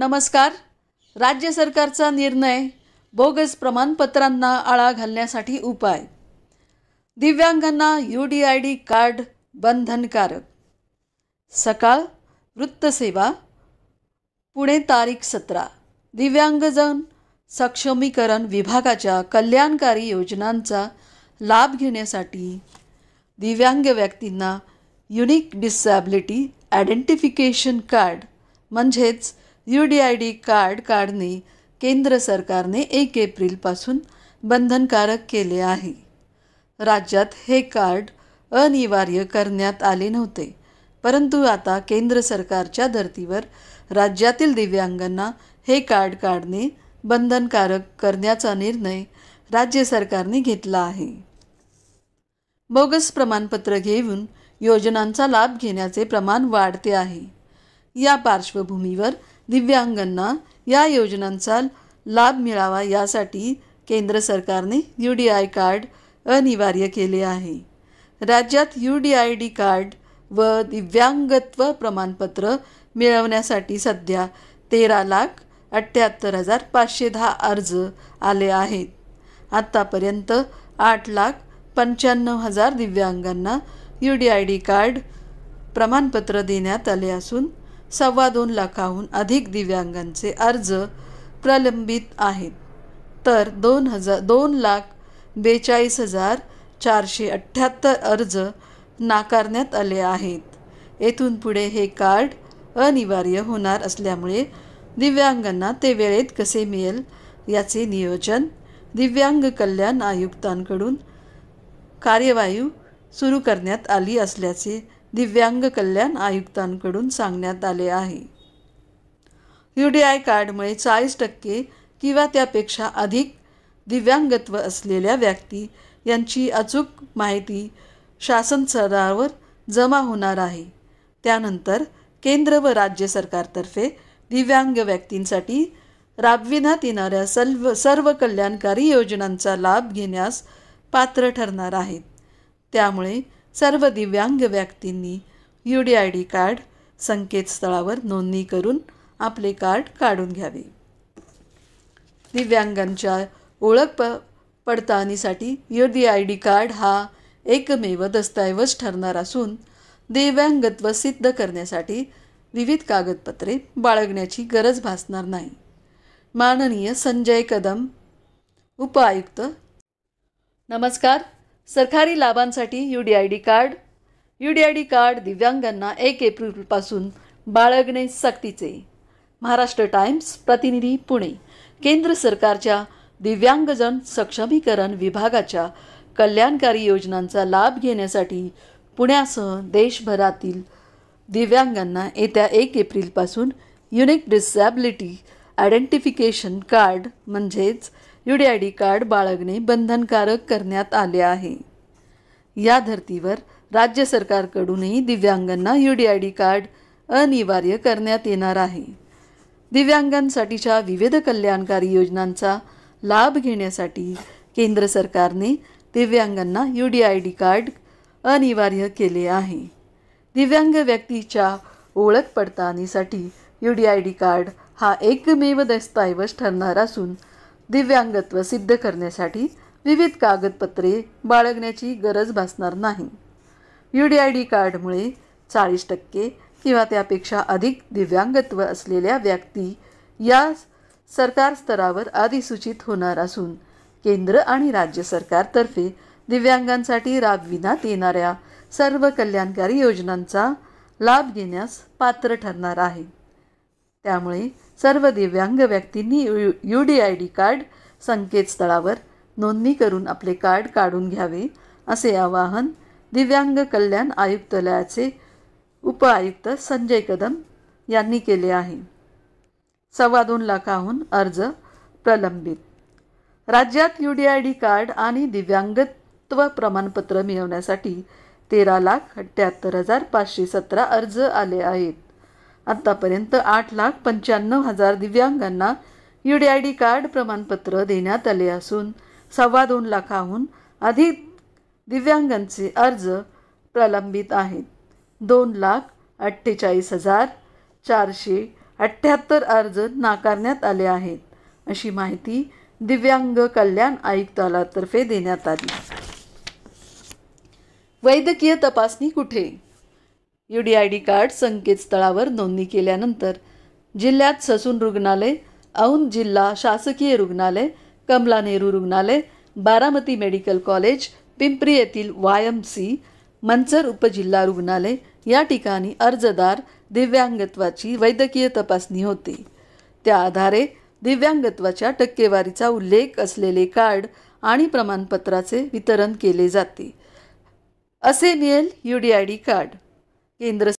नमस्कार राज्य सरकारचा निर्णय बोगस प्रमाणपत्रांना आळा घालण्यासाठी उपाय दिव्यांगांना U D I D card बंधनकारक सकाळ वृत्तसेवा पुणे तारीख सतरा दिव्यांगजन सक्षमीकरण विभागाच्या कल्याणकारी योजनांचा लाभ घेण्यासाठी दिव्यांग व्यक्तींना युनिक डिसॅबिलिटी आयडेंटिफिकेशन कार्ड म्हणजेच U D I D card काढणे केंद्र सरकारने एक एप्रिलपासून बंधनकारक केले आहे राज्यात हे कार्ड अनिवार्य करण्यात आले नव्हते परंतु आता केंद्र सरकारच्या धर्तीवर राज्यातील दिव्यांगांना हे कार्ड काढणे बंधनकारक करण्याचा निर्णय राज्य सरकारने घेतला आहे बोगस प्रमाणपत्र घेऊन योजनांचा लाभ घेण्याचे प्रमाण वाढते आहे या पार्श्वभूमीवर दिव्यांगांना या योजनांचा लाभ मिळावा यासाठी केंद्र सरकारने यू डी आय कार्ड अनिवार्य केले आहे राज्यात U D I D card व दिव्यांगत्व प्रमाणपत्र मिळवण्यासाठी सध्या तेरा लाख अठ्ठ्याहत्तर हजार पाचशे दहा अर्ज आले आहेत आत्तापर्यंत आठ लाख पंच्याण्णव हजार दिव्यांगांना U D I D card प्रमाणपत्र देण्यात आले असून सव्वा दोन लाखाहून अधिक दिव्यांगांचे अर्ज प्रलंबित आहेत तर दोन हजार दोन लाख बेचाळीस हजार चारशे अठ्ठ्याहत्तर अर्ज नाकारण्यात आले आहेत येथून पुढे हे कार्ड अनिवार्य होणार असल्यामुळे दिव्यांगांना ते वेळेत कसे मिळेल याचे नियोजन दिव्यांग कल्याण आयुक्तांकडून कार्यवाही सुरू करण्यात आली असल्याचे दिव्यांग कल्याण आयुक्तांकडून सांगण्यात आले आहे यू डी आय कार्डमुळे चाळीस टक्के किंवा त्यापेक्षा अधिक दिव्यांगत्व असलेल्या व्यक्ती यांची अचूक माहिती शासन स्तरावर जमा होणार आहे त्यानंतर केंद्र व राज्य सरकारतर्फे दिव्यांग व्यक्तींसाठी राबविण्यात येणाऱ्या सर्व सर्व कल्याणकारी योजनांचा लाभ घेण्यास पात्र ठरणार आहेत त्यामुळे सर्व दिव्यांग व्यक्तींनी U D I D card संकेतस्थळावर नोंदणी करून आपले कार्ड काढून घ्यावे दिव्यांगांच्या ओळख प पडताळणीसाठी U D I D card हा एकमेव दस्तऐवज ठरणार असून दिव्यांगत्व सिद्ध करण्यासाठी विविध कागदपत्रे बाळगण्याची गरज भासणार नाही माननीय संजय कदम उपायुक्त नमस्कार सरकारी लाभांसाठी U D I D card U D I D card दिव्यांगांना एक एप्रिलपासून बाळगणे सक्तीचे महाराष्ट्र टाइम्स प्रतिनिधी पुणे केंद्र सरकारच्या दिव्यांगजन सक्षमीकरण विभागाच्या कल्याणकारी योजनांचा लाभ घेण्यासाठी पुण्यासह देशभरातील दिव्यांगांना येत्या एक एप्रिलपासून युनिक डिसॅबिलिटी आयडेंटिफिकेशन कार्ड म्हणजेच U D I D card बाळगणे बंधनकारक करण्यात आले आहे या धर्तीवर राज्य सरकारकडूनही दिव्यांगांना U D I D card अनिवार्य करण्यात येणार आहे दिव्यांगांसाठीच्या विविध कल्याणकारी योजनांचा लाभ घेण्यासाठी केंद्र सरकारने दिव्यांगांना U D I D card अनिवार्य केले आहे दिव्यांग व्यक्तीच्या ओळख पडताळणीसाठी U D I D card हा एकमेव दस्तऐवज ठरणार असून दिव्यांगत्व सिद्ध करण्यासाठी विविध कागदपत्रे बाळगण्याची गरज भासणार नाही यू डी आय डी कार्डमुळे चाळीस टक्के किंवा त्यापेक्षा अधिक दिव्यांगत्व असलेल्या व्यक्ती या सरकार स्तरावर अधिसूचित होणार असून केंद्र आणि राज्य सरकारतर्फे दिव्यांगांसाठी राबविण्यात येणाऱ्या सर्व कल्याणकारी योजनांचा लाभ घेण्यास पात्र ठरणार आहे त्यामुळे सर्व दिव्यांग व्यक्तींनी U U D I D card संकेतस्थळावर नोंदणी करून आपले कार्ड काढून घ्यावे असे आवाहन दिव्यांग कल्याण आयुक्तालयाचे उपआयुक्त संजय कदम यांनी केले आहे सव्वा दोन लाखाहून अर्ज प्रलंबित राज्यात U D I D card आणि दिव्यांगत्व प्रमाणपत्र मिळवण्यासाठी तेरा लाख अठ्ठ्याहत्तर हजार पाचशे सतरा अर्ज आले आहेत आत्तापर्यंत आठ लाख पंच्याण्णव हजार दिव्यांगांना U D I D card प्रमाणपत्र देण्यात आले असून सव्वा दोन लाखाहून अधिक दिव्यांगांचे अर्ज प्रलंबित आहेत दोन लाख अठ्ठेचाळीस हजार चारशे अठ्ठ्याहत्तर अर्ज नाकारण्यात आले आहेत अशी माहिती दिव्यांग कल्याण आयुक्तालयातर्फे देण्यात आली वैद्यकीय तपासणी कुठे U D I D card संकेतस्थळावर नोंदणी केल्यानंतर जिल्ह्यात ससून रुग्णालय औंध जिल्हा शासकीय रुग्णालय कमला नेहरू रुग्णालय बारामती मेडिकल कॉलेज पिंपरी येथील वाय एम सी मंचर उपजिल्हा रुग्णालय या ठिकाणी अर्जदार दिव्यांगत्वाची वैद्यकीय तपासणी होते त्या आधारे दिव्यांगत्वाच्या टक्केवारीचा उल्लेख असलेले कार्ड आणि प्रमाणपत्राचे वितरण केले जाते असे मिळेल U D I D card കേന്ദ്ര